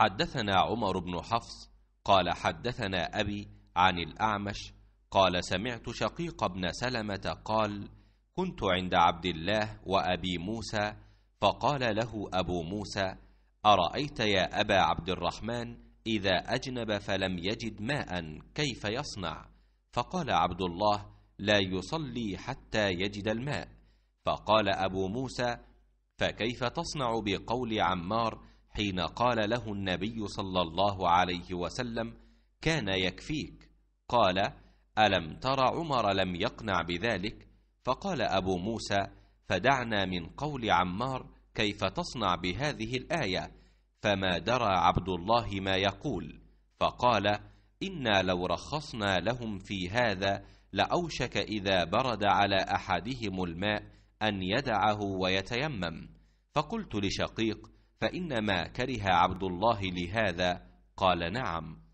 حدثنا عمر بن حفص قال حدثنا أبي عن الأعمش قال سمعت شقيق بن سلمة قال كنت عند عبد الله وأبي موسى فقال له أبو موسى أرأيت يا أبا عبد الرحمن إذا أجنب فلم يجد ماء كيف يصنع فقال عبد الله لا يصلي حتى يجد الماء فقال أبو موسى فكيف تصنع بقول عمار حين قال له النبي صلى الله عليه وسلم كان يكفيك قال الم تر عمر لم يقنع بذلك فقال ابو موسى فدعنا من قول عمار كيف تصنع بهذه الايه فما درى عبد الله ما يقول فقال انا لو رخصنا لهم في هذا لاوشك اذا برد على احدهم الماء ان يدعه ويتيمم فقلت لشقيق فإنما كره عبد الله لهذا قال نعم